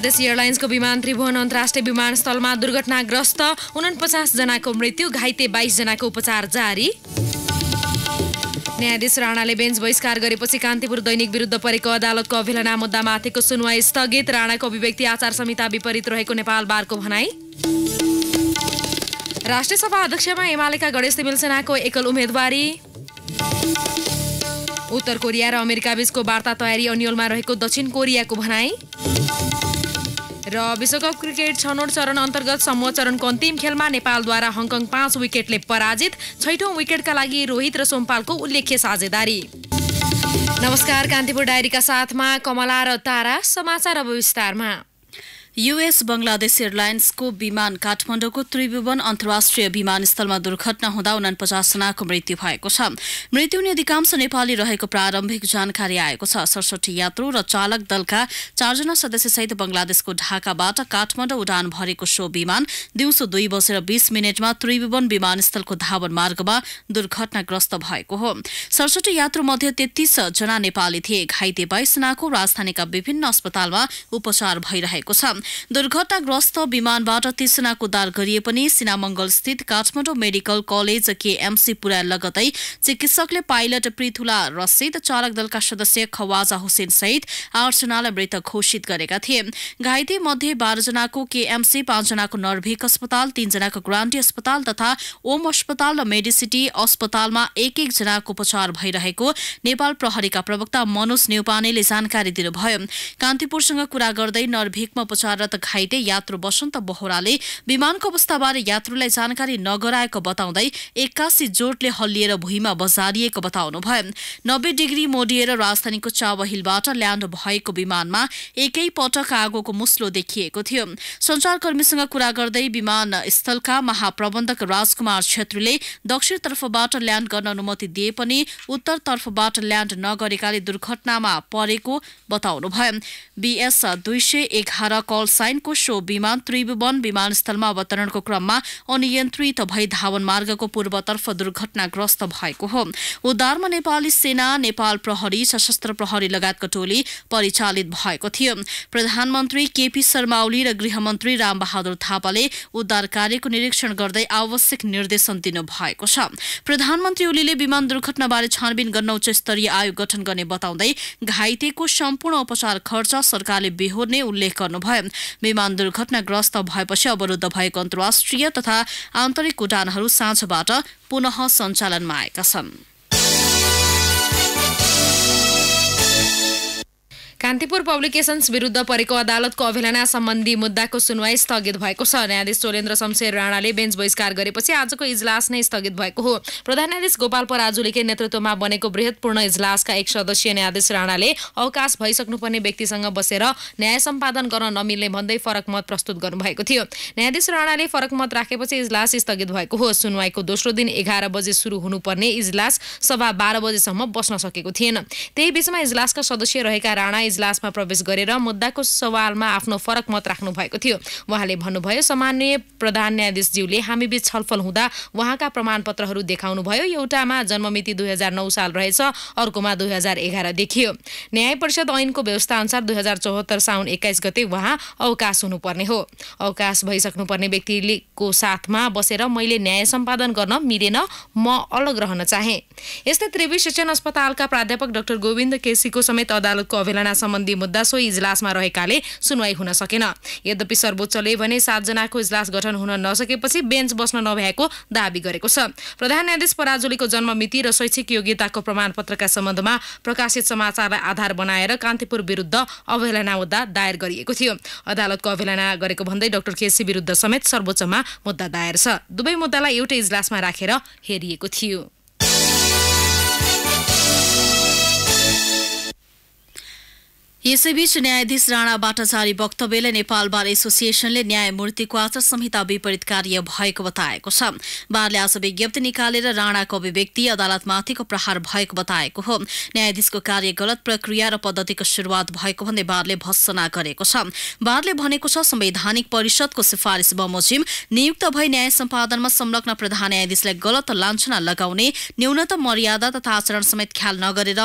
बङ्गलादेश एयरलाइन्सको विमान त्रिभुवन अन्तर्राष्ट्रिय विमानस्थलमा दुर्घटनाग्रस्त उनपचास जनाको मृत्यु घाइते जनाको उपचार जारी न्यायाधीश राणाले बेन्च बहिष्कार गरेपछि कान्तिपुर दैनिक विरुद्ध परेको अदालतको अभिलना मुद्दामाथिको सुनवाई स्थगित राणाको अभिव्यक्ति आचार संहिता विपरीत रहेको नेपाल बारको भनाई राष्ट्रिय सभा अध्यक्षमा एमालेका गणेश तिमिल सेनाको एकल उम्मेदवारी उत्तर कोरिया र अमेरिका बीचको वार्ता तयारी अन्यलमा रहेको दक्षिण कोरियाको भनाई र विश्वकप क्रिकेट छनौट चरण अन्तर्गत समूह चरणको अन्तिम खेलमा नेपालद्वारा हङकङ पाँच विकेटले पराजित छैठौँ विकेटका लागि रोहित र सोमपालको उल्लेख्य साझेदारी नमस्कार कान्तिपुर डायरीका साथमा कमला र तारा समाचार अब विस्तारमा युएस बंगलादेश एयरलाइन्सको विमान काठमाडौँको त्रिभुवन अन्तर्राष्ट्रिय विमानस्थलमा दुर्घटना हुँदा उनापचासजनाको मृत्यु भएको छ मृत्यु हुने अधिकांश नेपाली रहेको प्रारम्भिक जानकारी आएको छ सडसठी यात्रु र चालक दलका चारजना सदस्यसहित बंगलादेशको ढाकाबाट काठमाडौँ उडान भरेको सो विमान दिउँसो दुई बजेर बीस मिनटमा त्रिभुवन विमानस्थलको धावन मार्गमा दुर्घटनाग्रस्त भएको हो सडसठी मध्ये तेत्तीस जना नेपाली थिए घाइते बाइसजनाको राजधानीका विभिन्न अस्पतालमा उपचार भइरहेको छ दुर्घटनाग्रस्त विमानबाट तीसजनाको उद्धार गरिए पनि सिनामंगल स्थित काठमाडौँ मेडिकल कलेज केएमसी पुरा लगतै चिकित्सकले पाइलट पृथुला रसिद चालक दलका सदस्य खवाजा हुसेन सहित आठजनालाई मृत घोषित गरेका थिए घाइते मध्ये बाह्रजनाको केएमसी पाँचजनाको नर्भिक अस्पताल तीनजनाको ग्रान्टी अस्पताल तथा ओम अस्पताल र मेडिसिटी अस्पतालमा एक एकजनाको उपचार भइरहेको नेपाल प्रहरीका प्रवक्ता मनोज नेउपानेले जानकारी दिनुभयो कान्तिपुरसँग कुरा गर्दै नर्भिकमा उपचार कार्यरत घाइते यात्रु बसन्त बोहराले विमानको अवस्थाबारे यात्रुलाई जानकारी नगराएको बताउँदै एक्कासी जोडले हल्लिएर भुइँमा बजारिएको बताउनुभयो नब्बे डिग्री मोडिएर राजधानीको चावहिलबाट ल्याण्ड भएको विमानमा एकै पटक आगोको मुस्लो देखिएको थियो संचारकर्मीसँग कुरा गर्दै विमानस्थलका महाप्रबन्धक राजकुमार छेत्रीले दक्षिणतर्फबाट ल्याण्ड गर्न अनुमति दिए पनि उत्तरतर्फबाट ल्याण्ड नगरेकाले दुर्घटनामा परेको बताउनुभयो बिएस दुई सय एघार कल साइनको सो विमान त्रिभुवन विमानस्थलमा अवतरणको क्रममा अनियन्त्रित भई धावन मार्गको पूर्वतर्फ दुर्घटनाग्रस्त भएको हो उद्धारमा नेपाली सेना नेपाल प्रहरी सशस्त्र प्रहरी लगायतको टोली परिचालित भएको थियो प्रधानमन्त्री केपी शर्मा ओली र गृहमन्त्री रामबहादुर थापाले उद्धार कार्यको निरीक्षण गर्दै आवश्यक निर्देशन दिनुभएको छ प्रधानमन्त्री ओलीले विमान दुर्घटनाबारे छानबिन गर्न उच्च स्तरीय आयोग गठन गर्ने बताउँदै घाइतेको सम्पूर्ण उपचार खर्च सरकारले बेहोर्ने उल्लेख गर्नुभयो विमान दुर्घटनाग्रस्त भएपछि अवरुद्ध भएको अन्तर्राष्ट्रिय तथा आन्तरिक उडानहरू साँझबाट पुनः सञ्चालनमा आएका छन् कान्तिपुर पब्लिकेसन्स विरुद्ध परेको अदालतको अवहेलना सम्बन्धी मुद्दाको सुनवाई स्थगित भएको छ न्यायाधीश चोलेन्द्र शमशेर राणाले बेन्च बहिष्कार गरेपछि आजको इजलास नै स्थगित भएको हो प्रधान न्यायाधीश गोपाल पराजुलीकै नेतृत्वमा बनेको बृहत्पूर्ण इजलासका एक सदस्यीय न्यायाधीश राणाले अवकाश भइसक्नुपर्ने व्यक्तिसँग बसेर न्याय सम्पादन गर्न नमिल्ने भन्दै फरक मत प्रस्तुत गर्नुभएको थियो न्यायाधीश राणाले फरक मत राखेपछि इजलास स्थगित भएको हो सुनवाईको दोस्रो दिन एघार बजे सुरु हुनुपर्ने इजलास सभा बाह्र बजेसम्म बस्न सकेको थिएन त्यही बिचमा इजलासका सदस्य रहेका राणा इजलासमा प्रवेश गरेर मुद्दाको सवालमा आफ्नो फरक मत राख्नु भएको थियो उहाँले भन्नुभयो सामान्य प्रधान न्यायाधीशज्यूले हामीबीच छलफल हुँदा उहाँका प्रमाणपत्रहरू देखाउनुभयो एउटामा जन्ममिति दुई हजार नौ साल रहेछ अर्कोमा दुई हजार एघार देखियो न्याय परिषद ऐनको व्यवस्था अनुसार दुई हजार चौहत्तर साउन एक्काइस गते उहाँ अवकाश हुनुपर्ने हो अवकाश भइसक्नुपर्ने व्यक्तिको साथमा बसेर मैले न्याय सम्पादन गर्न मिलेन म अलग रहन चाहे यस्तै त्रिवी शिक्षण अस्पतालका प्राध्यापक डाक्टर गोविन्द केसीको समेत अदालतको अवहेलना सम्बन्धी मुद्दा सोही इजलासमा रहेकाले सुनवाई हुन सकेन यद्यपि सर्वोच्चले भने सातजनाको इजलास गठन हुन नसकेपछि बेन्च बस्न नभएको दावी गरेको छ प्रधान न्यायाधीश पराजुलीको जन्म मिति र शैक्षिक योग्यताको प्रमाणपत्रका सम्बन्धमा प्रकाशित समाचारलाई आधार बनाएर कान्तिपुर विरुद्ध अवहेलना मुद्दा दायर गरिएको थियो अदालतको अवहेलना गरेको भन्दै डाक्टर केसी विरुद्ध समेत सर्वोच्चमा मुद्दा दायर छ दुवै मुद्दालाई एउटै इजलासमा राखेर हेरिएको थियो यसैबीच न्यायाधीश राणाबाट जारी वक्तव्यले नेपाल बार एसोसिएसनले न्यायमूर्तिको आचार संहिता विपरीत कार्य भएको बताएको छ बारले आज विज्ञप्ति निकालेर राणाको अभिव्यक्ति अदालतमाथिको प्रहार भएको बताएको हो न्यायाधीशको कार्य गलत प्रक्रिया र पद्धतिको शुरूआत भएको भन्दै बारले भत्सना गरेको छ बारले भनेको छ संवैधानिक परिषदको सिफारिश बमोजिम नियुक्त भई न्याय सम्पादनमा संलग्न प्रधान न्यायाधीशलाई गलत लान्छना लगाउने न्यूनतम मर्यादा तथा आचरण समेत ख्याल नगरेर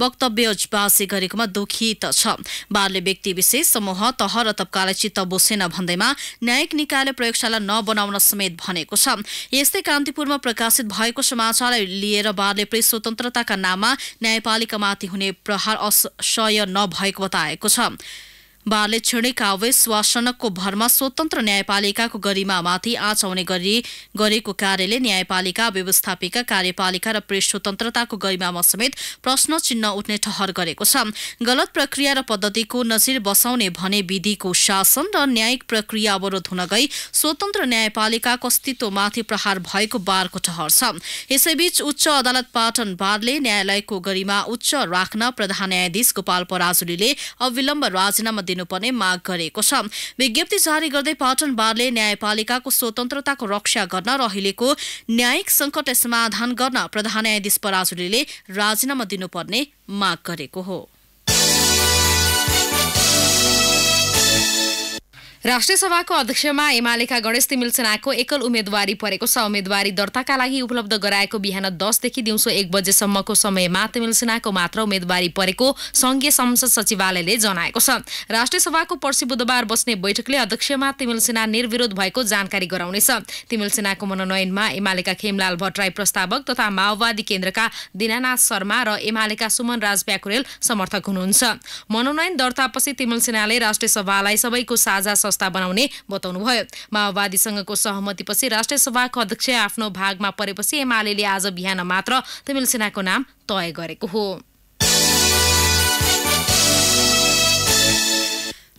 वक्तव्य बासी गरेकोमा दुखी त छ बारले व्यक्ति विशेष समूह तह र तबकालाई चित्त बोसेन भन्दैमा न्यायिक निकायले प्रयोगशाला नबनाउन समेत भनेको छ यस्तै कान्तिपुरमा प्रकाशित भएको समाचारलाई लिएर बारले प्रेस स्वतन्त्रताका नाममा न्यायपालिकामाथि हुने प्रहार असह्य नभएको बताएको छ बारले क्षणिक अवैशासनको भरमा स्वतन्त्र न्यायपालिकाको गरिमामाथि आँच आउने गरी गरेको कार्यले न्यायपालिका व्यवस्थापिका कार्यपालिका र प्रेस स्वतन्त्रताको गरिमामा समेत प्रश्न चिन्ह उठ्ने ठहर गरेको छ गलत प्रक्रिया र पद्धतिको नजिर बसाउने भने विधिको शासन र न्यायिक प्रक्रिया अवरोध हुन गई स्वतन्त्र न्यायपालिकाको अस्तित्वमाथि प्रहार भएको बारको ठहर छ यसैबीच उच्च अदालत पाटन बारले न्यायालयको गरिमा उच्च राख्न प्रधान न्यायाधीश गोपाल पराजुलीले अविलम्ब राजीनामा दिनुपर्ने माग गरेको छ विज्ञप्ति जारी गर्दै पाटन बारले न्यायपालिकाको स्वतन्त्रताको रक्षा गर्न र अहिलेको न्यायिक संकट समाधान गर्न प्रधान न्यायाधीश पराजुलीले राजीनामा दिनुपर्ने माग गरेको हो राष्ट्रिय सभाको अध्यक्षमा एमालेका गणेश तिमिल सेनाको एकल उम्मेद्वारी परेको छ उम्मेद्वारी दर्ताका लागि उपलब्ध गराएको बिहान दसदेखि दिउँसो एक बजेसम्मको समयमा तिमिल सेनाको मात्र उम्मेद्वारी परेको संघीय संसद सचिवालयले जनाएको छ राष्ट्रिय सभाको पर्सि बुधबार बस्ने बैठकले अध्यक्षमा तिमिल सेना निर्विरोध भएको जानकारी गराउनेछ तिमिल सेनाको मनोनयनमा एमालेका खेमलाल भट्टराई प्रस्तावक तथा माओवादी केन्द्रका दिनानाथ शर्मा र एमालेका सुमन राज प्याकुरेल समर्थक हुनुहुन्छ मनोनयन दर्तापछि तिमिल सेनाले राष्ट्रिय सभालाई सबैको साझा व्यवस्था बनाउने बताउनुभयो माओवादीसँगको सहमतिपछि राष्ट्रिय सभाको अध्यक्ष आफ्नो भागमा परेपछि एमाले आज बिहान मात्र तमिल सेनाको नाम तय गरेको हो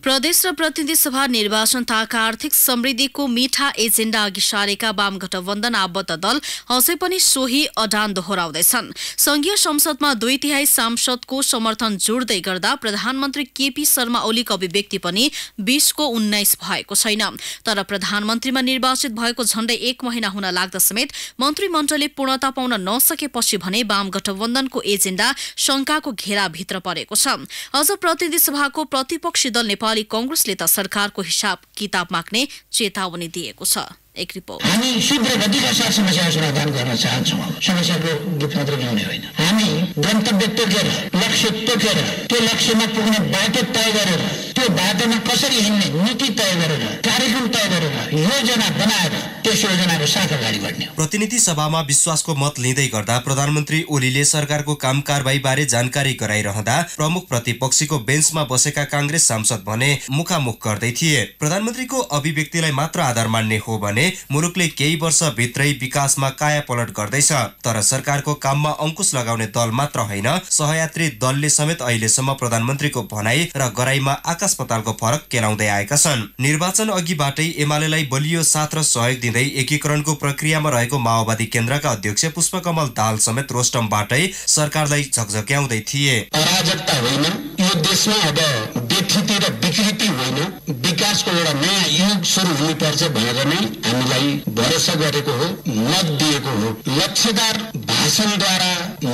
प्रदेश र प्रतिनिधि सभा निर्वाचन तथा आर्थिक समृद्धिको मिठा एजेण्डा अघि सारेका वाम गठबन्धन आबद्ध दल अझै पनि सोही अडान दोहोऱ्याउँदैछन् संघीय संसदमा दुई तिहाई सांसदको समर्थन जोड्दै गर्दा प्रधानमन्त्री केपी शर्मा ओलीको अभिव्यक्ति पनि बीसको उन्नाइस भएको छैन तर प्रधानमन्त्रीमा निर्वाचित भएको झण्डै एक महिना हुन लाग्दा समेत मन्त्रीमण्डलले पूर्णता पाउन नसकेपछि भने वाम गठबन्धनको एजेण्डा शङ्काको घेराभित्र परेको छ अझ प्रतिनिधि सभाको प्रतिपक्षी दल नेपाल नेपाली कंग्रेसले त सरकारको हिसाब किताब माग्ने चेतावनी दिएको छ एक रिपोर्ट हामी शुद्ध गतिका साथ समस्या समाधान गर्न चाहन्छौँ समस्याको गीत मात्र गाउने होइन हामी गन्तव्य तोकेर लक्ष्य तोकेर त्यो लक्ष्यमा पुग्ने बाटो तय गरेर त्यो बाटोमा कसरी हिँड्ने नीति तय गरेर कार्यक्रम तय गरेर योजना बनाएर त्यस प्रतिनिधि सभामा विश्वासको मत लिँदै गर्दा प्रधानमन्त्री ओलीले सरकारको काम बारे जानकारी गराइरहँदा प्रमुख प्रतिपक्षीको बेन्चमा बसेका काङ्ग्रेस सांसद भने मुखामुख गर्दै थिए प्रधानमन्त्रीको अभिव्यक्तिलाई मात्र आधार मान्ने हो भने मुलुकले केही वर्ष भित्रै विकासमा कायापलट गर्दैछ तर सरकारको काममा अङ्कुश लगाउने दल मात्र होइन सहयात्री दलले समेत अहिलेसम्म प्रधानमन्त्रीको भनाइ र गराईमा आकाश पतालको फरक केलाउँदै आएका छन् निर्वाचन अघिबाटै एमालेलाई बलियो साथ र सहयोग दिँदै एकीकरणको प्रक्रियामा रहेको माओवादी केन्द्रका अध्यक्ष पुष्पकमल दाल समेत रोस्टमबाटै सरकारलाई झकझक्याउँदै थिए विकासको एउटा नयाँ युग सुरु हुनुपर्छ भनेर नै हामीलाई भरोसा गरेको हो मत दिएको हो लक्ष्यदार भाषणद्वारा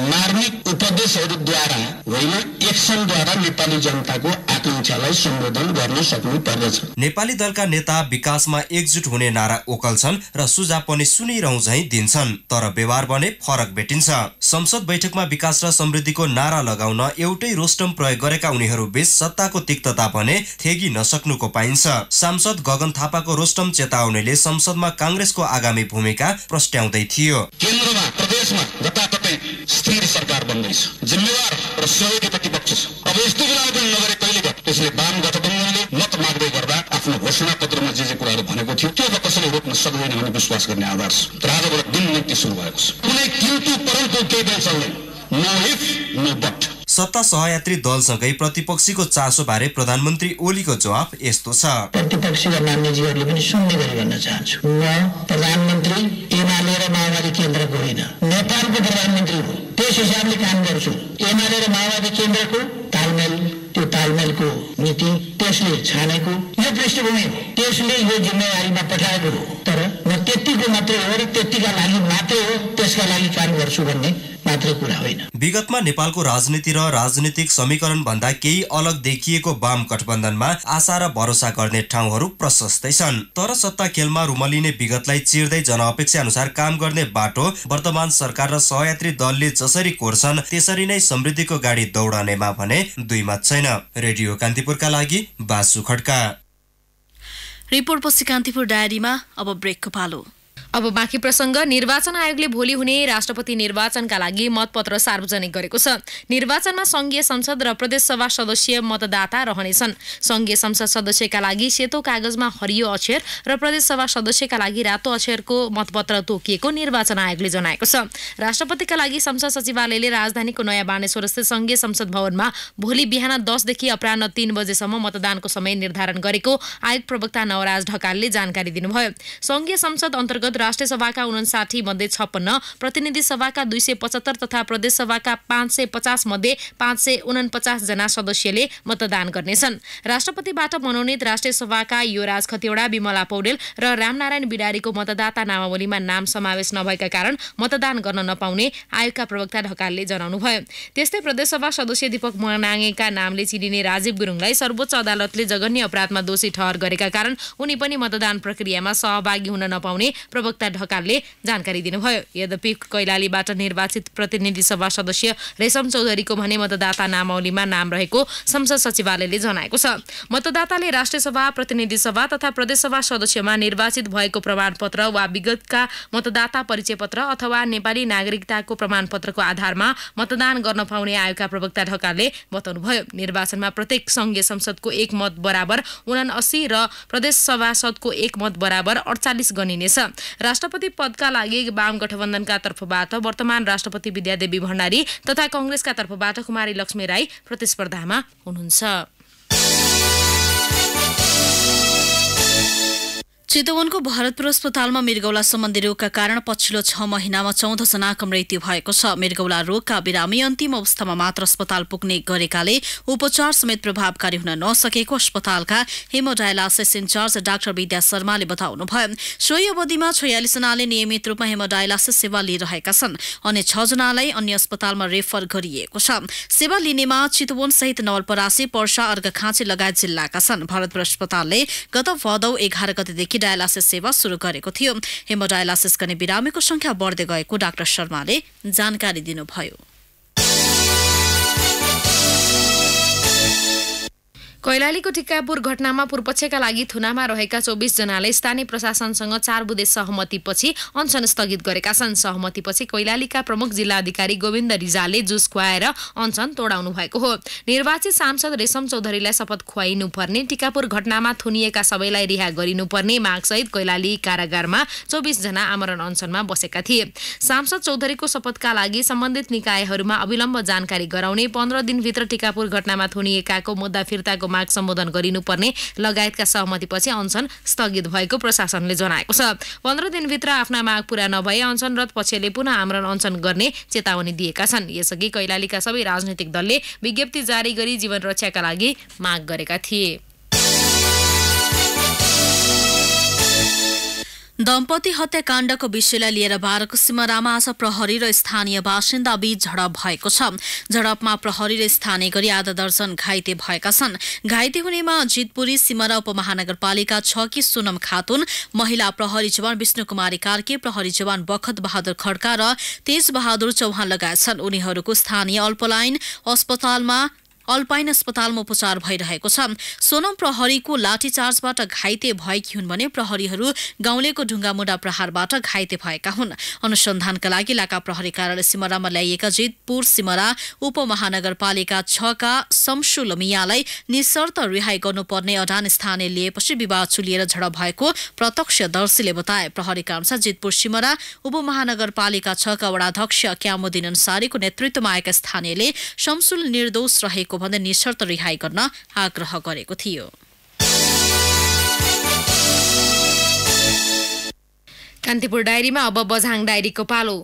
मार्मिक उपदेशहरूद्वारा होइन एक्सनद्वारा नेपाली जनताको आकाङ्क्षालाई सम्बोधन गर्न सक्नु पर्दछ नेपाली दलका नेता विकासमा एकजुट हुने नारा ओकल्छन् र सुझाव पनि सुनिरहँझै दिन्छन् तर व्यवहार भने फरक भेटिन्छ संसद बैठकमा विकास र समृद्धिको नारा लगाउन एउटै रोस्टम प्रयोग गरेका उनीहरू बीच सत्ताको तिक्तता भने थेगी नसक्नुको पाइन्छ सांसद गगन थापाको रोस्टम चेतावनीले संसदमा काङ्ग्रेसको आगामी भूमिका प्रस्ट्याउँदै थियो केन्द्रमा प्रदेशमा जताततै स्थिर सरकार बन्दैछ जिम्मेवार र सहयोगी प्रतिपक्ष छ अब यस्तो बेला नगरे कहिलेबाट त्यसले वाम गठबन्धनले मत माग्दै गर्दा आफ्नो घोषणा पत्रमा जे जे कुराहरू भनेको थियो त्यो त कसैले रोक्न सक्दैन भने विश्वास गर्ने आधार छ तर आजबाट दिन निम्ति सुरु भएको छ कुनै किन्तु परन्तु केही पनि चल्दैन नो इफ नो बट सत्ता सहयात्री दलसँगै प्रतिपक्षीको चासोबारे प्रधानमन्त्री ओलीको जवाफ यस्तो छ प्रतिपक्षीका मान्यजीहरूले पनि सुन्ने गरी भन्न चाहन्छु म प्रधानमन्त्री एमाले र माओवादी केन्द्रको होइन नेपालको प्रधानमन्त्री हो त्यस हिसाबले काम गर्छु एमाले र माओवादी केन्द्रको तालमेल त्यो तालमेलको नीति त्यसले छानेको यो पृष्ठभूमि हो त्यसले यो जिम्मेवारीमा पठाएको हो तर म त्यतिको मात्रै हो र त्यतिका लागि मात्रै हो त्यसका लागि काम गर्छु भन्ने मात्र कुरा होइन विगतमा नेपालको राजनीति र राजनीतिक समीकरण भन्दा केही अलग देखिएको वाम गठबन्धनमा आशा र भरोसा गर्ने ठाउँहरू प्रशस्तै छन् तर सत्ता खेलमा रुमलिने विगतलाई चिर्दै जनअपेक्षा अनुसार काम गर्ने बाटो वर्तमान सरकार र सहयात्री दलले जसरी कोर्छन् त्यसरी नै समृद्धिको गाडी दौडनेमा भने दुई मत छैन रेडियो कान्तिपुरका लागि बासु खड्का रिपोर्ट पछि कान्तिपुर डायरीमा अब ब्रेकको पालो अब बाँकी प्रसङ्ग निर्वाचन आयोगले भोलि हुने राष्ट्रपति निर्वाचनका लागि मतपत्र सार्वजनिक गरेको छ निर्वाचनमा संघीय संसद र प्रदेशसभा सदस्य मतदाता रहनेछन् संघीय संसद सदस्यका लागि सेतो कागजमा हरियो अक्षर र प्रदेशसभा सदस्यका लागि रातो अक्षरको मतपत्र तोकिएको निर्वाचन आयोगले जनाएको छ राष्ट्रपतिका लागि संसद सचिवालयले राजधानीको नयाँ बानेश्वर स्थित संघीय संसद भवनमा भोलि बिहान दसदेखि अपरान्न तीन बजेसम्म मतदानको समय निर्धारण गरेको आयोग प्रवक्ता नवराज ढकालले जानकारी दिनुभयो संघीय संसद अन्तर्गत राष्ट्रिय सभाका उन्साठी मध्ये छप्पन्न प्रतिनिधि सभाका दुई सय पचहत्तर तथा प्रदेशसभाका पाँच सय पचास मध्ये पाँच सय उनपचासजना सदस्यले मतदान गर्नेछन् राष्ट्रपतिबाट मनोनित राष्ट्रिय सभाका युवराज खतिवड़ा विमला पौडेल र रामनारायण बिडारीको मतदाता नामावलीमा नाम समावेश नभएका कारण मतदान गर्न नपाउने आयोगका प्रवक्ता ढकालले जनाउनुभयो त्यस्तै प्रदेशसभा सदस्य दीपक मनाङेका नामले चिनिने राजीव गुरुङलाई सर्वोच्च अदालतले जघन्य अपराधमा दोषी ठहर गरेका कारण उनी पनि मतदान प्रक्रियामा सहभागी हुन नपाउने प्रवक्ता प्रवक्ता ढकालले जानकारी दिनुभयो यद्यपि कैलालीबाट निर्वाचित प्रतिनिधि सभा सदस्य रेशम चौधरीको भने मतदाता नामावलीमा नाम रहेको संसद सचिवालयले जनाएको छ मतदाताले राष्ट्रिय सभा प्रतिनिधि सभा तथा प्रदेशसभा सदस्यमा निर्वाचित भएको प्रमाणपत्र वा विगतका मतदाता परिचय पत्र अथवा नेपाली नागरिकताको प्रमाणपत्रको आधारमा मतदान गर्न पाउने आयोगका प्रवक्ता ढकालले बताउनुभयो निर्वाचनमा प्रत्येक सङ्घीय संसदको एक मत बराबर उनासी र प्रदेश सभासदको एक मत बराबर अडचालिस गनिनेछ राष्ट्रपति पदका लागि वाम गठबन्धनका तर्फबाट वर्तमान राष्ट्रपति विद्यादेवी भण्डारी तथा कङ्ग्रेसका तर्फबाट कुमारी लक्ष्मी राई प्रतिस्पर्धामा हुनुहुन्छ चितवनको भरतपुर अस्पतालमा मृगौला सम्बन्धी रोगका कारण पछिल्लो छ महिनामा चौध जनाको मृत्यु भएको छ मृगौला रोगका बिरामी अन्तिम अवस्थामा मात्र अस्पताल पुग्ने गरेकाले उपचार समेत प्रभावकारी हुन नसकेको अस्पतालका हेमोडायलासिस इन्चार्ज डाक्टर विद्या शर्माले बताउनुभयो सोही अवधिमा जनाले नियमित रूपमा हेमोडायलासिस सेवा लिइरहेका छन् अन्य जनालाई अन्य अस्पतालमा रेफर गरिएको छ सेवा लिनेमा चितवन सहित नवलपरासी पर्सा अर्घखाँची लगायत जिल्लाका छन् भरतपुर अस्पतालले गत भदौ एघार गतेदेखि डायलासिस सेवा सुरु गरेको थियो हेमोडायलासिस गर्ने बिरामीको संख्या बढ्दै गएको डाक्टर शर्माले जानकारी दिनुभयो कैलालीको टिकापुर घटनामा पूर्वपक्षका लागि थुनामा रहेका चौबिसजनाले स्थानीय प्रशासनसँग चार बुधे सहमतिपछि अनसन स्थगित गरेका छन् सहमतिपछि कैलालीका प्रमुख जिल्ला अधिकारी गोविन्द रिजालले जुस खुवाएर अनसन तोडाउनु भएको हो निर्वाचित सांसद रेशम चौधरीलाई शपथ खुवाइनुपर्ने टिकापुर घटनामा थुनिएका सबैलाई रिहा गरिनुपर्ने मागसहित कैलाली कारागारमा चौबिसजना आमरण अनसनमा बसेका थिए सांसद चौधरीको शपथका लागि सम्बन्धित निकायहरूमा अविलम्ब जानकारी गराउने पन्ध्र दिनभित्र टिकापुर घटनामा थुनिएकाको मुद्दा फिर्ताको माग सम्बोधन गरिनुपर्ने लगायतका सहमतिपछि अनसन स्थगित भएको प्रशासनले जनाएको छ पन्ध्र दिनभित्र आफ्ना माग पूरा नभए अनसनरत पक्षले पुनः आमरण अनसन गर्ने चेतावनी दिएका छन् यसअघि कैलालीका सबै राजनैतिक दलले विज्ञप्ति जारी गरी जीवन रक्षाका लागि माग गरेका थिए दम्पति हत्याकाण्डको विषयलाई लिएर भारतको सिमरामा आज प्रहरी र स्थानीय बासिन्दा बीच झडप भएको छ झडपमा प्रहरी र स्थानीय गरी आधा दर्जन घाइते भएका छन् घाइते हुनेमा जितपुरी सिमरा उपमहानगरपालिका छ कि सुनम खातुन महिला प्रहरी जवान विष्णु कुमारी कार्के प्रहरी जवान बखत बहादुर खड्का र तेज बहादुर चौहान लगायत छन् उनीहरूको स्थानीय अल्पलाइन अस्पतालमा अल्पाइन अस्पतालमा उपचार भइरहेको छ सोनम प्रहरीको लाठीचार्जबाट घाइते भएकी हुन् भने प्रहरीहरू गाउँलेको ढुङ्गामुडा प्रहारबाट घाइते भएका हुन् अनुसन्धानका लागि इलाका प्रहरी कार्यालय सिमरामा ल्याइएका जितपुर सिमरा उपमहानगरपालिका छका शमशुल लमियालाई निशर्त रिहाई गर्नुपर्ने अडान स्थानले लिएपछि विवाद चुलिएर झडप भएको प्रत्यक्षदर्शीले बताए प्रहरीका अनुसार जितपुर सिमरा उपमहानगरपालिका छका वडाध्यक्ष क्यामुद्दिन अन्सारीको नेतृत्वमा आएका स्थानीयले शमशुल निर्दोष रहेको भन्दै निशर्त रिहाई गर्न आग्रह गरेको थियो कान्तिपुर डायरीमा अब बझाङ डायरीको पालो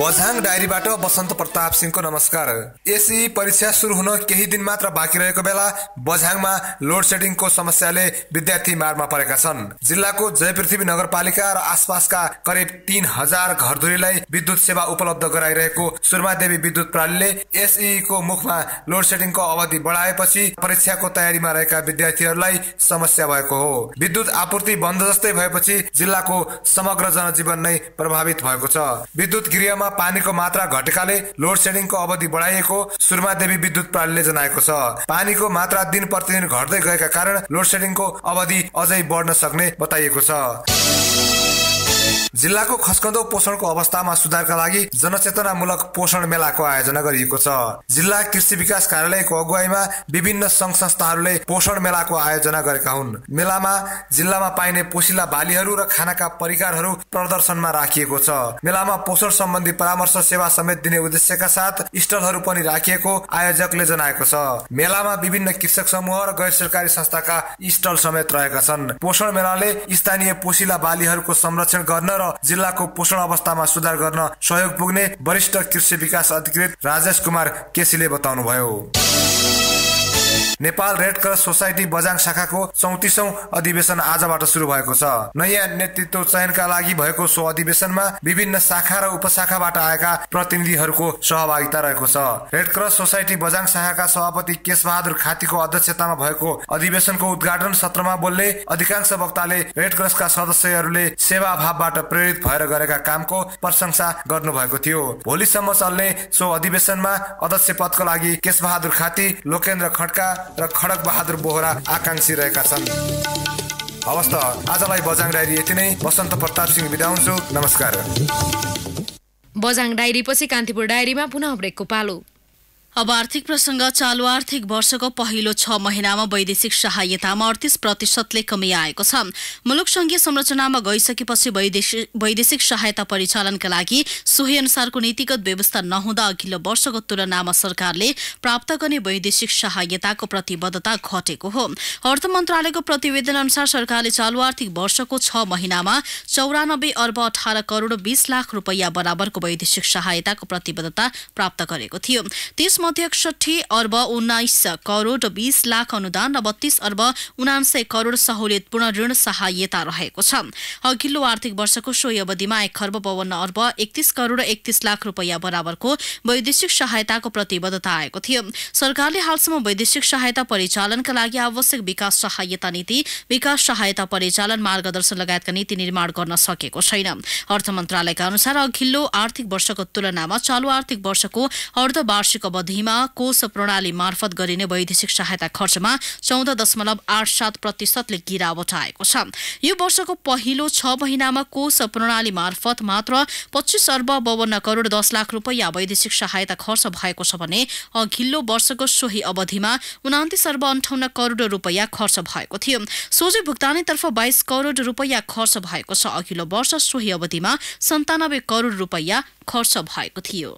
बझाङ डायरीबाट बसन्त प्रताप सिंहको नमस्कार एसई परीक्षा सुरु हुन केही दिन मात्र बाँकी रहेको बेला बझाङमा लोड सेडिङको समस्याले विद्यार्थी मारमा परेका छन् जिल्लाको जयपृथ्वी नगरपालिका र आसपासका करिब तीन हजार घरधुरीलाई विद्युत सेवा उपलब्ध गराइरहेको देवी विद्युत प्रणालीले एसई को मुखमा लोड सेडिङको अवधि बढाएपछि परीक्षाको तयारीमा रहेका विद्यार्थीहरूलाई समस्या भएको हो विद्युत आपूर्ति बन्द जस्तै भएपछि जिल्लाको समग्र जनजीवन नै प्रभावित भएको छ विद्युत गृहमा पानीको मात्रा घटेकाले लोड सेडिङको अवधि बढाइएको सुरमा देवी विद्युत प्रणालीले जनाएको छ पानीको मात्रा दिन प्रतिदिन घट्दै गएका कारण लोड सेडिङको अवधि अझै बढ्न सक्ने बताइएको छ जिल्लाको खस्कन्दो पोषणको अवस्थामा सुधारका लागि जनचेतनामूलक पोषण मेलाको आयोजना गरिएको छ जिल्ला कृषि विकास कार्यालयको अगुवाईमा विभिन्न संघ संस्थाहरूले पोषण मेलाको आयोजना गरेका हुन् मेलामा जिल्लामा पाइने पोसिला बालीहरू र खानाका परिकारहरू प्रदर्शनमा राखिएको छ मेलामा पोषण सम्बन्धी परामर्श सेवा समेत दिने उद्देश्यका साथ स्टलहरू पनि राखिएको आयोजकले जनाएको छ मेलामा विभिन्न कृषक समूह र गैर सरकारी संस्थाका स्टल समेत रहेका छन् पोषण मेलाले स्थानीय पोसिला बालीहरूको संरक्षण गर्न र जिल्लाको पोषण अवस्थामा सुधार गर्न सहयोग पुग्ने वरिष्ठ कृषि विकास अधिकृत राजेश कुमार केसीले बताउनुभयो Nepal red cross society Bajhang शाखाको चौतिसौँ अधिवेशन आजबाट सुरु भएको छ नयाँ नेतृत्व चयनका लागि भएको सो अधिवेशनमा विभिन्न शाखा र उपशाखाबाट आएका प्रतिनिधिहरूको सहभागिता रहेको छ रेड क्रस सोसाइटी बजाङ शाखाका सभापति केश बहादुर खातीको अध्यक्षतामा भएको अधिवेशनको उद्घाटन सत्रमा बोल्ने अधिकांश वक्ताले रेड क्रसका सदस्यहरूले सेवाभावबाट प्रेरित भएर गरेका कामको प्रशंसा गर्नुभएको थियो भोलिसम्म चल्ने सो अधिवेशनमा अध्यक्ष पदको लागि केशबहादुर खाती लोकेन्द्र खड्का र खडक बहादुर बोहरा आकांक्षी रहेका छन् हवस् त आजलाई बजाङ डायरी यति नै वसन्त प्रताप सिंह बिदा हुन्छु नमस्कार बजाङ डायरी पछि कान्तिपुर डायरीमा पुनः ब्रेकको पालो अब आर्थिक प्रसंग चालु आर्थिक वर्षको पहिलो छ महिनामा वैदेशिक सहायतामा अडतिस प्रतिशतले कमी आएको छ मुलुक संघीय संरचनामा गइसकेपछि वैदेशिक वैदेशिक सहायता परिचालनका लागि सोही अनुसारको नीतिगत व्यवस्था नहुँदा अघिल्लो वर्षको तुलनामा सरकारले प्राप्त गर्ने वैदेशिक सहायताको प्रतिबद्धता घटेको हो अर्थ मन्त्रालयको प्रतिवेदन अनुसार सरकारले चालु आर्थिक वर्षको छ महिनामा चौरानब्बे अर्ब अठार करोड बीस लाख रुपियाँ बराबरको वैदेशिक सहायताको प्रतिबद्धता प्राप्त गरेको थियो यसमध्ये एकसठी अर्ब उन्नाइस करोड बीस लाख अनुदान र बत्तीस अर्ब उनान्सय करोड पूर्ण ऋण सहायता रहेको छ अघिल्लो आर्थिक वर्षको सोही अवधिमा एक खर्ब बवन्न अर्ब एकतिस करोड एकतिस लाख रुपियाँ बराबरको वैदेशिक सहायताको प्रतिबद्धता आएको थियो सरकारले हालसम्म वैदेशिक सहायता परिचालनका लागि आवश्यक विकास सहायता नीति विकास सहायता परिचालन मार्गदर्शन लगायतका नीति निर्माण गर्न सकेको छैन अर्थ मन्त्रालयका अनुसार अघिल्लो आर्थिक वर्षको तुलनामा चालु आर्थिक वर्षको अर्धवार्षिक अवधि अवधिमा कोष प्रणाली मार्फत गरिने वैदेशिक सहायता खर्चमा चौध दशमलव आठ सात प्रतिशतले गिरावट आएको छ यो वर्षको पहिलो छ महिनामा कोष प्रणाली मार्फत मात्र पच्चिस अर्ब बवन्न करोड दस लाख रुपियाँ वैदेशिक सहायता खर्च भएको छ भने अघिल्लो वर्षको सोही अवधिमा उनातिस अर्ब अन्ठाउन्न करोड रुपियाँ खर्च भएको थियो सोझै भुक्तानीतर्फ बाइस करोड रुपियाँ खर्च भएको छ अघिल्लो वर्ष सोही अवधिमा सन्तानब्बे करोड रुपियाँ खर्च भएको थियो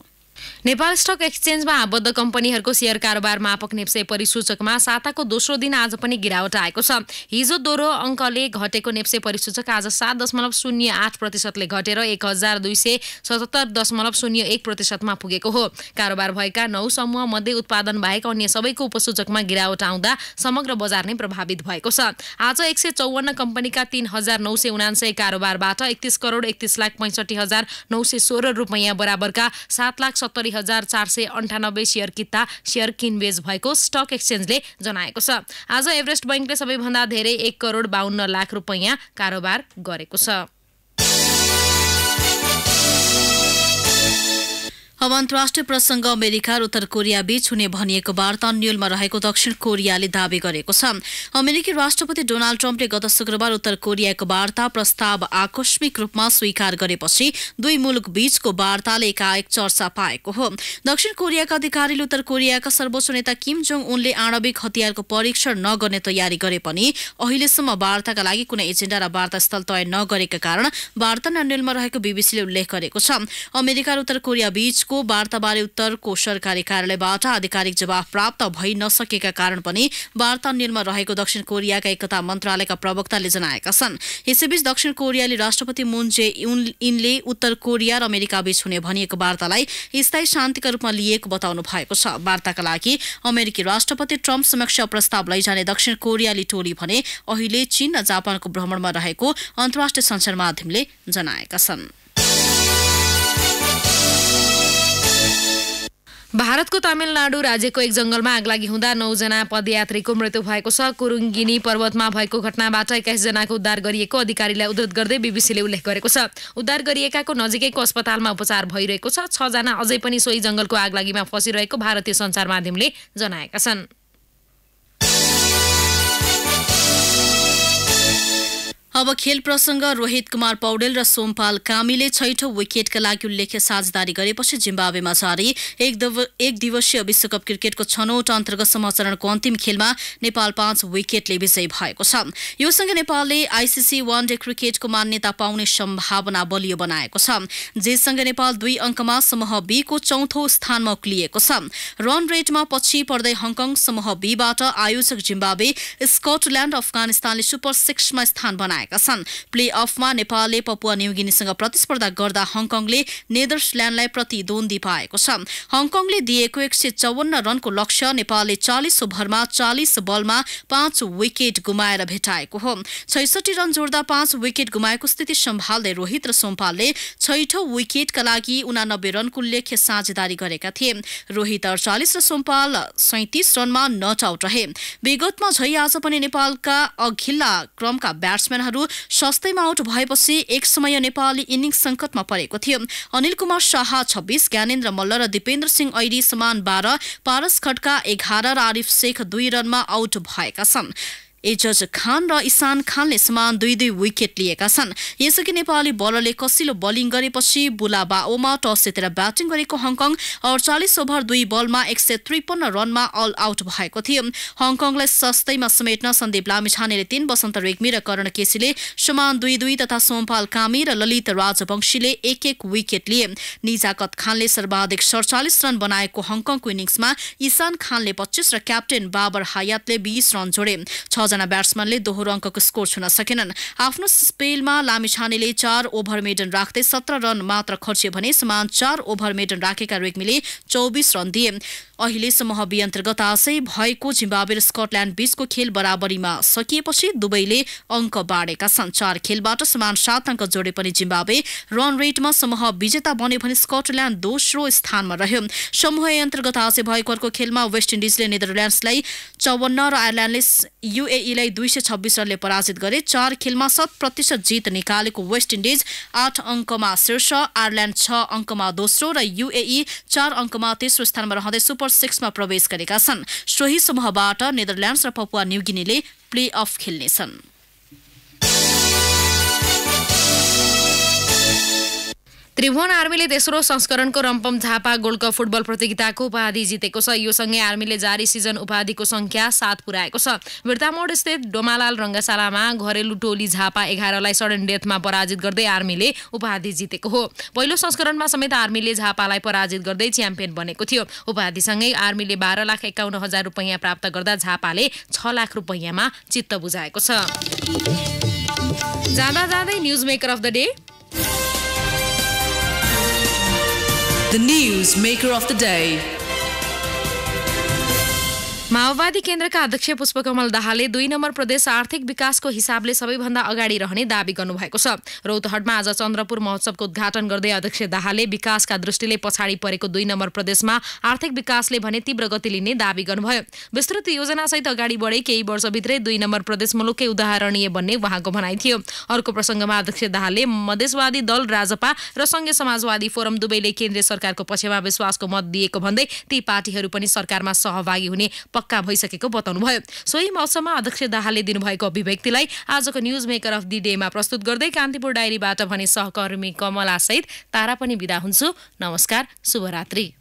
नेपाल स्टक एक्सचेन्जमा आबद्ध कम्पनीहरूको सेयर कारोबार मापक नेप्से परिसूचकमा साताको दोस्रो दिन आज पनि गिरावट आएको छ हिजो दोहोरो अङ्कले घटेको नेप्से परिसूचक आज सात दशमलव शून्य आठ प्रतिशतले घटेर एक हजार दुई सय सतहत्तर दशमलव शून्य एक प्रतिशतमा पुगेको हो कारोबार भएका नौ समूह मध्ये उत्पादन बाहेक अन्य सबैको उपसूचकमा गिरावट आउँदा समग्र बजार नै प्रभावित भएको छ आज एक सय चौवन्न कम्पनीका तीन हजार नौ सय उनासय कारोबारबाट एकतिस करोड एकतिस लाख पैँसठी हजार नौ सय सोह्र रुपियाँ बराबरका सात लाख सत्तरी हजार चार सय अन्ठानब्बे सेयर किता सेयर किनबेच भएको स्टक एक्सचेन्जले जनाएको छ आज एभरेस्ट बैङ्कले सबैभन्दा धेरै एक करोड बाहन्न लाख रुपैयाँ कारोबार गरेको छ अब अन्तर्राष्ट्रिय प्रसंग अमेरिका र उत्तर कोरिया बीच हुने भनिएको वार्ता अन्यलमा रहेको दक्षिण कोरियाले दावी गरेको छ अमेरिकी राष्ट्रपति डोनाल्ड ट्रम्पले गत शुक्रबार उत्तर कोरियाको वार्ता प्रस्ताव आकस्मिक रूपमा स्वीकार गरेपछि दुई मुलुक बीचको वार्ताले एकाएक चर्चा पाएको हो दक्षिण कोरियाका अधिकारीले उत्तर कोरियाका सर्वोच्च नेता किम जोङ उनले आणविक हतियारको परीक्षण नगर्ने तयारी गरे पनि अहिलेसम्म वार्ताका लागि कुनै एजेन्डा र वार्तास्थल तय नगरेका कारण वार्ता अन्यलमा रहेको बीबीसीले उल्लेख गरेको छ अमेरिका र उत्तर कोरिया बीचको गरिएको वार्ताबारे उत्तरको सरकारी कार्यालयबाट आधिकारिक जवाफ प्राप्त भइ नसकेका कारण पनि वार्ता निर्म रहेको दक्षिण कोरियाका एकता मन्त्रालयका प्रवक्ताले जनाएका छन् यसैबीच दक्षिण कोरियाली राष्ट्रपति मुन जे इनले उत्तर कोरिया र अमेरिका बीच हुने भनिएको वार्तालाई स्थायी शान्तिका रूपमा लिएको बताउनु भएको छ वार्ताका लागि अमेरिकी राष्ट्रपति ट्रम्प समक्ष प्रस्ताव लैजाने दक्षिण कोरियाली टोली भने अहिले चीन र जापानको भ्रमणमा रहेको अन्तर्राष्ट्रिय सञ्चार माध्यमले जनाएका छन् भारतको तमिलनाडु राज्यको एक जङ्गलमा आगलागी हुँदा नौजना पदयात्रीको मृत्यु भएको छ कुरुङ्गिनी पर्वतमा भएको घटनाबाट एक्काइसजनाको उद्धार गरिएको अधिकारीलाई उद्धत गर्दै बिबिसीले उल्लेख गरेको छ उद्धार गरिएकाको नजिकैको अस्पतालमा उपचार भइरहेको छजना अझै पनि सोही जङ्गलको आगलागीमा फसिरहेको भारतीय सञ्चार माध्यमले जनाएका छन् अब खेल प्रसंग रोहित कुमार पौडेल र सोमपाल कामीले छैठौं विकेटका लागि उल्लेख्य साझेदारी गरेपछि जिम्बावेमा जारी एक एक दिवसीय विश्वकप क्रिकेटको छनौट अन्तर्गत समाचरणको अन्तिम खेलमा नेपाल पाँच विकेटले विजयी भएको छ योसँगै नेपालले आइसिसी वान डे क्रिकेटको मान्यता पाउने सम्भावना बलियो बनाएको छ जेसँग नेपाल दुई अङ्कमा समूह बीको चौथो स्थानमा उक्लिएको छ रन रेटमा पछि पर्दै हङकङ समूह बीबाट आयोजक जिम्बावे स्कटल्याण्ड अफगानिस्तानले सुपर सिक्समा स्थान बनाए बनाएका छन् प्ले अफमा नेपालले पपुवा न्युगिनीसँग प्रतिस्पर्धा गर्दा हङकङले नेदरल्यान्डलाई प्रतिद्वन्दी पाएको छ हङकङले दिएको एक सय चौवन्न रनको लक्ष्य नेपालले चालिस ओभरमा चालिस बलमा पाँच विकेट गुमाएर भेटाएको हो छैसठी रन जोड्दा पाँच विकेट गुमाएको स्थिति सम्हाल्दै रोहित र सोमपालले छैठौँ विकेटका लागि उनानब्बे रनको उल्लेख्य साझेदारी गरेका थिए रोहित अडचालिस र सोमपाल सैतिस रनमा नट आउट रहे विगतमा झै आज पनि नेपालका अघिल्ला क्रमका ब्याट्सम्यानहरू खेलाडीहरू सस्तैमा आउट भएपछि एक समय नेपाली इनिङ्स सङ्कटमा परेको थियो अनिल कुमार शाह छब्बिस ज्ञानेन्द्र मल्ल र दिपेन्द्र सिंह ऐडी समान बाह्र पारस खड्का एघार र आरिफ शेख दुई रनमा आउट भएका छन् एजज खान र इसान खानले समान दुई दुई विकेट लिएका छन् यसअघि नेपाली बलरले कसिलो बलिङ गरेपछि बुलाबाओमा टस जितेर ब्याटिङ गरेको हङकङ अडचालिस ओभर दुई बलमा एक सय त्रिपन्न रनमा अल आउट भएको थियो हङकङलाई सस्तैमा समेट्न सन्दीप लामिछानेले तीन वसन्त रेग्मी र करण केसीले समान दुई दुई तथा सोमपाल कामी र ललित राजवंशीले एक एक विकेट लिए निजाकत खानले सर्वाधिक सडचालिस रन बनाएको हङकङको इनिङ्समा ईशान खानले पच्चिस र क्याप्टेन बाबर हायातले बीस रन जोडे दुवैजना ब्याट्सम्यानले दोहोरो अङ्कको स्कोर छुन सकेनन् आफ्नो स्पेलमा लामिछानेले चार ओभर मेडन राख्दै सत्र रन मात्र खर्चे भने समान चार ओभर मेडन राखेका रेग्मीले चौबिस रन दिए अहिले समूह अन्तर्गत आशय भएको जिम्बावे र स्कटल्याण्ड बीचको खेल बराबरीमा सकिएपछि दुवैले अङ्क बाँडेका छन् चार खेलबाट समान सात अङ्क जोडे पनि जिम्बावे रन रेटमा समूह विजेता बन्यो भने स्कटल्याण्ड दोस्रो स्थानमा रह्यो समूह अन्तर्गत आशय भएको अर्को खेलमा वेस्ट इन्डिजले नेदरल्यान्ड्सलाई चौवन्न र आयरल्याण्डले युएईलाई दुई सय छब्बिस रनले पराजित गरे चार खेलमा शत प्रतिशत जित निकालेको वेस्ट इन्डिज आठ अङ्कमा शीर्ष आयरल्याण्ड छ अङ्कमा दोस्रो र युएई चार अङ्कमा तेस्रो स्थानमा रहँदै सुपर सुपर सिक्समा प्रवेश गरेका छन् सोही समूहबाट नेदरल्याण्ड्स र पपुवा न्युगिनीले प्ले अफ खेल्नेछन् त्रिभुवन आर्मीले तेस्रो संस्करणको रम्पम झापा गोल्ड कप फुटबल प्रतियोगिताको उपाधि जितेको छ यो सँगै आर्मीले जारी सिजन उपाधिको संख्या सात पुर्याएको छ स्थित डोमालाल रङ्गशालामा घरेलु टोली झापा एघारलाई सडन डेथमा पराजित गर्दै आर्मीले उपाधि जितेको हो पहिलो संस्करणमा समेत आर्मीले झापालाई पराजित गर्दै च्याम्पियन बनेको थियो उपाधिसँगै आर्मीले बाह्र लाख एकाउन्न हजार रुपियाँ प्राप्त गर्दा झापाले छ लाख रुपैयाँमा चित्त बुझाएको छ जाँदा जाँदै news maker of the day the news maker of the day. माओवादी केन्द्रका अध्यक्ष पुष्पकमल दाहालले दुई नम्बर प्रदेश आर्थिक विकासको हिसाबले सबैभन्दा अगाडि रहने दावी गर्नुभएको छ रौतहटमा आज चन्द्रपुर महोत्सवको उद्घाटन गर्दै अध्यक्ष दाहालले विकासका दृष्टिले पछाडि परेको दुई नम्बर प्रदेशमा आर्थिक विकासले भने तीव्र गति लिने दावी गर्नुभयो विस्तृत योजनासहित अगाडि बढे केही वर्षभित्रै दुई नम्बर प्रदेश मुलुकै उदाहरणीय बन्ने उहाँको भनाइ थियो अर्को प्रसङ्गमा अध्यक्ष दाहालले मधेसवादी दल राजपा र सङ्घीय समाजवादी फोरम दुवैले केन्द्रीय सरकारको पक्षमा विश्वासको मत दिएको भन्दै ती पार्टीहरू पनि सरकारमा सहभागी हुने पक्का भइसकेको बताउनुभयो सोही मौसममा अध्यक्ष दाहालले दिनुभएको अभिव्यक्तिलाई आजको न्युज मेकर अफ दि डेमा प्रस्तुत गर्दै कान्तिपुर डायरीबाट भने सहकर्मी कमला सहित तारा पनि विदा हुन्छु नमस्कार शुभरात्री